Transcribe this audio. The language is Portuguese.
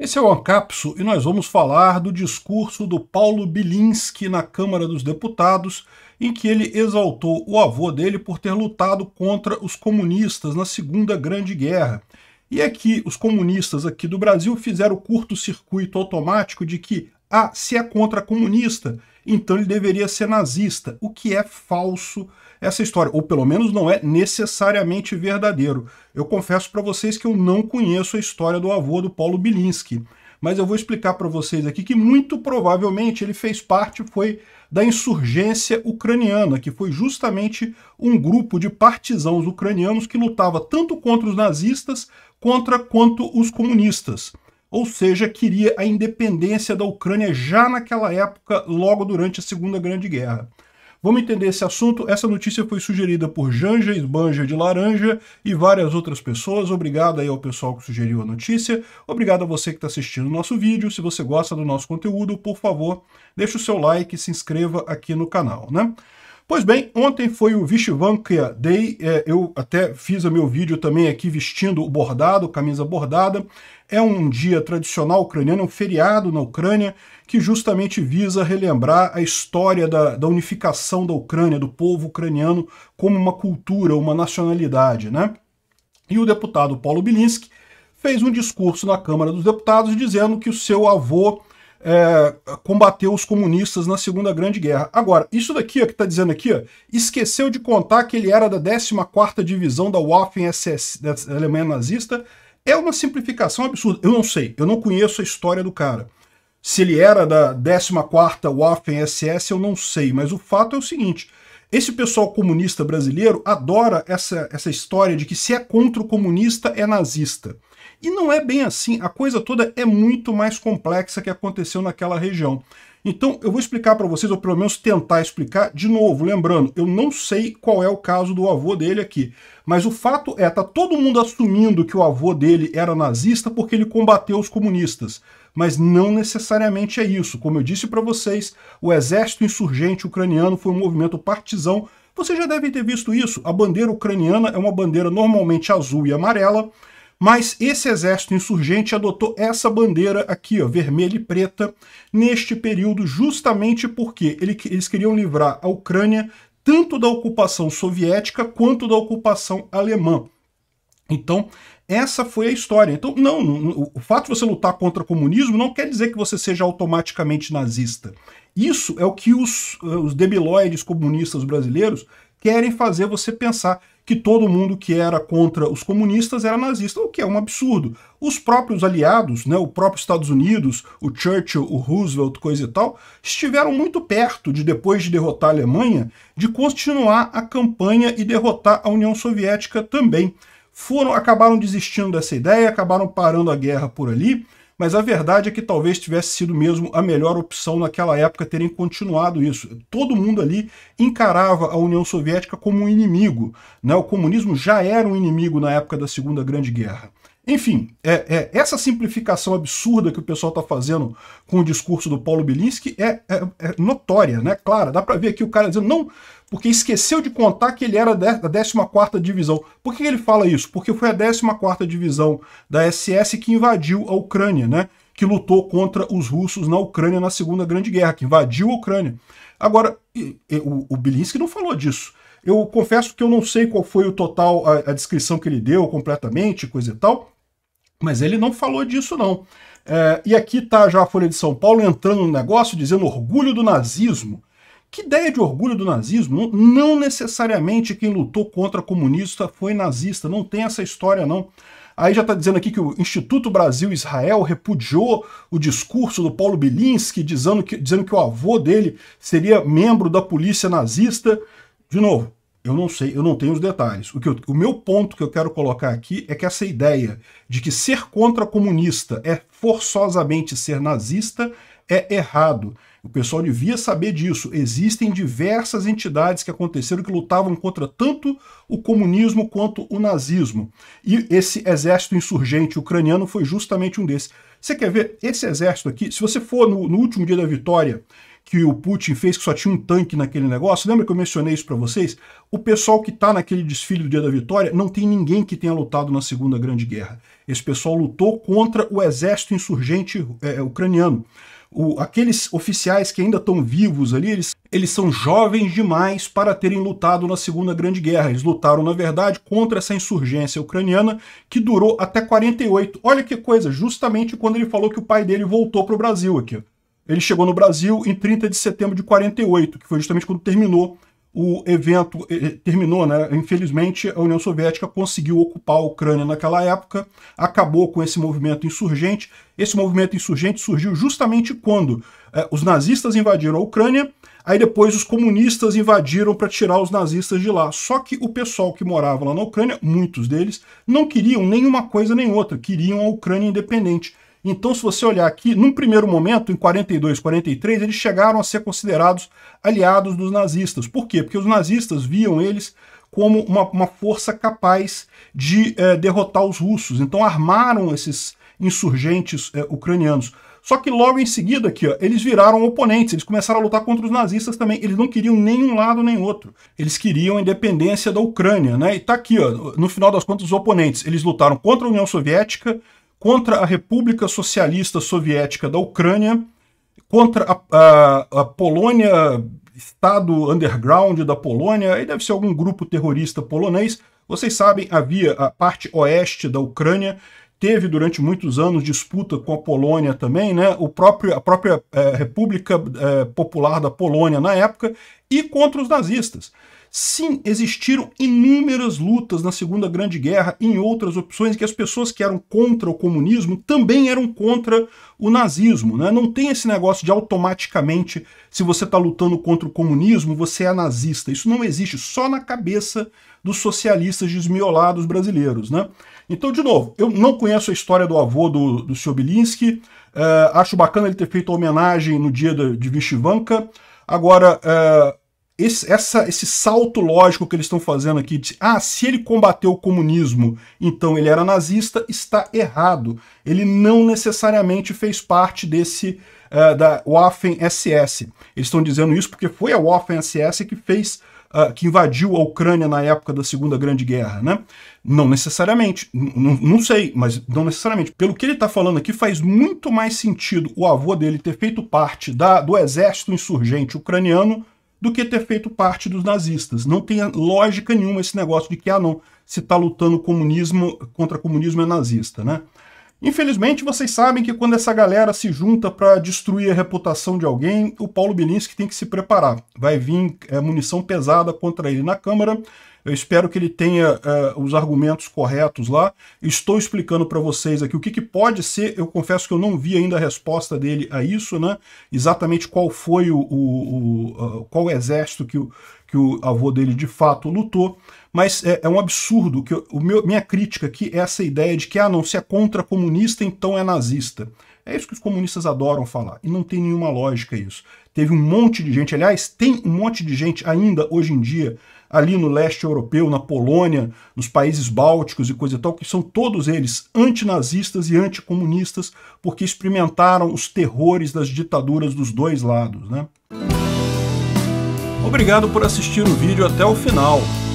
Esse é o Ancapso e nós vamos falar do discurso do Paulo Bilinski na Câmara dos Deputados, em que ele exaltou o avô dele por ter lutado contra os comunistas na Segunda Grande Guerra. E é que os comunistas aqui do Brasil fizeram o curto-circuito automático de que, ah, se é contra comunista, então ele deveria ser nazista, o que é falso essa história, ou pelo menos não é necessariamente verdadeiro. Eu confesso para vocês que eu não conheço a história do avô do Paulo Bilinski, mas eu vou explicar para vocês aqui que muito provavelmente ele fez parte, foi da insurgência ucraniana, que foi justamente um grupo de partisãos ucranianos que lutava tanto contra os nazistas contra quanto os comunistas. Ou seja, queria a independência da Ucrânia já naquela época, logo durante a Segunda Grande Guerra. Vamos entender esse assunto. Essa notícia foi sugerida por Janja Esbanja de Laranja e várias outras pessoas. Obrigado aí ao pessoal que sugeriu a notícia. Obrigado a você que está assistindo o nosso vídeo. Se você gosta do nosso conteúdo, por favor, deixe o seu like e se inscreva aqui no canal, né? Pois bem, ontem foi o Vichivankya Day, é, eu até fiz o meu vídeo também aqui vestindo o bordado, camisa bordada. É um dia tradicional ucraniano, é um feriado na Ucrânia, que justamente visa relembrar a história da, da unificação da Ucrânia, do povo ucraniano, como uma cultura, uma nacionalidade, né? E o deputado Paulo Bilinski fez um discurso na Câmara dos Deputados dizendo que o seu avô é, combater os comunistas na Segunda Grande Guerra. Agora, isso daqui ó, que está dizendo aqui, ó, esqueceu de contar que ele era da 14ª Divisão da Waffen-SS da Alemanha Nazista, é uma simplificação absurda. Eu não sei, eu não conheço a história do cara. Se ele era da 14ª Waffen-SS, eu não sei, mas o fato é o seguinte, esse pessoal comunista brasileiro adora essa, essa história de que se é contra o comunista é nazista. E não é bem assim, a coisa toda é muito mais complexa que aconteceu naquela região. Então eu vou explicar para vocês, ou pelo menos tentar explicar de novo. Lembrando, eu não sei qual é o caso do avô dele aqui, mas o fato é, tá todo mundo assumindo que o avô dele era nazista porque ele combateu os comunistas. Mas não necessariamente é isso. Como eu disse para vocês, o exército insurgente ucraniano foi um movimento partizão. Vocês já devem ter visto isso. A bandeira ucraniana é uma bandeira normalmente azul e amarela, mas esse exército insurgente adotou essa bandeira aqui, ó, vermelha e preta, neste período, justamente porque eles queriam livrar a Ucrânia tanto da ocupação soviética quanto da ocupação alemã. Então, essa foi a história. Então, não, não, o fato de você lutar contra o comunismo não quer dizer que você seja automaticamente nazista. Isso é o que os, eh, os comunistas brasileiros querem fazer você pensar que todo mundo que era contra os comunistas era nazista, o que é um absurdo. Os próprios aliados, né, o próprio Estados Unidos, o Churchill, o Roosevelt, coisa e tal, estiveram muito perto de, depois de derrotar a Alemanha, de continuar a campanha e derrotar a União Soviética também. Foram, acabaram desistindo dessa ideia, acabaram parando a guerra por ali, mas a verdade é que talvez tivesse sido mesmo a melhor opção naquela época terem continuado isso. Todo mundo ali encarava a União Soviética como um inimigo. Né? O comunismo já era um inimigo na época da Segunda Grande Guerra. Enfim, é, é, essa simplificação absurda que o pessoal está fazendo com o discurso do Paulo Bilinski é, é, é notória, né? Clara, dá para ver aqui o cara dizendo, não, porque esqueceu de contar que ele era da 14ª Divisão. Por que ele fala isso? Porque foi a 14ª Divisão da SS que invadiu a Ucrânia, né? Que lutou contra os russos na Ucrânia na Segunda Grande Guerra, que invadiu a Ucrânia. Agora, o, o Bilinski não falou disso. Eu confesso que eu não sei qual foi o total, a, a descrição que ele deu completamente, coisa e tal, mas ele não falou disso, não. É, e aqui está já a Folha de São Paulo entrando no negócio, dizendo orgulho do nazismo. Que ideia de orgulho do nazismo? Não necessariamente quem lutou contra comunista foi nazista, não tem essa história, não. Aí já está dizendo aqui que o Instituto Brasil Israel repudiou o discurso do Paulo Bilinski, dizendo que, dizendo que o avô dele seria membro da polícia nazista. De novo, eu não sei, eu não tenho os detalhes. O, que eu, o meu ponto que eu quero colocar aqui é que essa ideia de que ser contra comunista é forçosamente ser nazista é errado. O pessoal devia saber disso. Existem diversas entidades que aconteceram que lutavam contra tanto o comunismo quanto o nazismo. E esse exército insurgente ucraniano foi justamente um desses. Você quer ver esse exército aqui? Se você for no, no último dia da vitória que o Putin fez, que só tinha um tanque naquele negócio. Lembra que eu mencionei isso para vocês? O pessoal que está naquele desfile do Dia da Vitória não tem ninguém que tenha lutado na Segunda Grande Guerra. Esse pessoal lutou contra o exército insurgente é, é ucraniano. O, aqueles oficiais que ainda estão vivos ali, eles, eles são jovens demais para terem lutado na Segunda Grande Guerra. Eles lutaram, na verdade, contra essa insurgência ucraniana que durou até 48. Olha que coisa, justamente quando ele falou que o pai dele voltou para o Brasil aqui. Ele chegou no Brasil em 30 de setembro de 48, que foi justamente quando terminou o evento, eh, eh, terminou, né? Infelizmente, a União Soviética conseguiu ocupar a Ucrânia naquela época, acabou com esse movimento insurgente. Esse movimento insurgente surgiu justamente quando eh, os nazistas invadiram a Ucrânia, aí depois os comunistas invadiram para tirar os nazistas de lá. Só que o pessoal que morava lá na Ucrânia, muitos deles, não queriam nenhuma coisa nem outra, queriam a Ucrânia independente. Então, se você olhar aqui, num primeiro momento, em 42, 43, eles chegaram a ser considerados aliados dos nazistas. Por quê? Porque os nazistas viam eles como uma, uma força capaz de eh, derrotar os russos. Então, armaram esses insurgentes eh, ucranianos. Só que logo em seguida aqui, ó, eles viraram oponentes, eles começaram a lutar contra os nazistas também. Eles não queriam nenhum lado nem outro. Eles queriam a independência da Ucrânia, né? E tá aqui, ó, no final das contas, os oponentes. Eles lutaram contra a União Soviética, contra a República Socialista Soviética da Ucrânia, contra a, a, a Polônia, Estado underground da Polônia, aí deve ser algum grupo terrorista polonês. Vocês sabem, havia a parte oeste da Ucrânia, teve durante muitos anos disputa com a Polônia também, né? O próprio, a própria é, República é, Popular da Polônia na época, e contra os nazistas. Sim, existiram inúmeras lutas na Segunda Grande Guerra e em outras opções que as pessoas que eram contra o comunismo também eram contra o nazismo. Né? Não tem esse negócio de automaticamente, se você está lutando contra o comunismo, você é nazista. Isso não existe, só na cabeça dos socialistas desmiolados brasileiros. Né? Então, de novo, eu não conheço a história do avô do, do Sr. Bilinski, uh, acho bacana ele ter feito a homenagem no dia de, de Agora, uh, esse, essa, esse salto lógico que eles estão fazendo aqui de ah, se ele combateu o comunismo, então ele era nazista, está errado. Ele não necessariamente fez parte desse uh, da Waffen-SS. Eles estão dizendo isso porque foi a Waffen-SS que fez uh, que invadiu a Ucrânia na época da Segunda Grande Guerra, né? Não necessariamente, não sei, mas não necessariamente. Pelo que ele está falando aqui, faz muito mais sentido o avô dele ter feito parte da, do exército insurgente ucraniano do que ter feito parte dos nazistas. Não tem lógica nenhuma esse negócio de que, ah, não, se está lutando comunismo contra comunismo é nazista, né? Infelizmente, vocês sabem que quando essa galera se junta para destruir a reputação de alguém, o Paulo Bilinski tem que se preparar. Vai vir é, munição pesada contra ele na Câmara. Eu espero que ele tenha é, os argumentos corretos lá. Estou explicando para vocês aqui o que, que, pode ser. Eu confesso que eu não vi ainda a resposta dele a isso, né? Exatamente qual foi o, o, o qual exército que o, que o avô dele de fato lutou mas é, é um absurdo que eu, o meu, minha crítica aqui é essa ideia de que, ah, não, se é contra comunista, então é nazista. É isso que os comunistas adoram falar, e não tem nenhuma lógica isso. Teve um monte de gente, aliás, tem um monte de gente ainda hoje em dia ali no leste europeu, na Polônia, nos países bálticos e coisa e tal, que são todos eles antinazistas e anticomunistas, porque experimentaram os terrores das ditaduras dos dois lados. Né? Obrigado por assistir o vídeo até o final.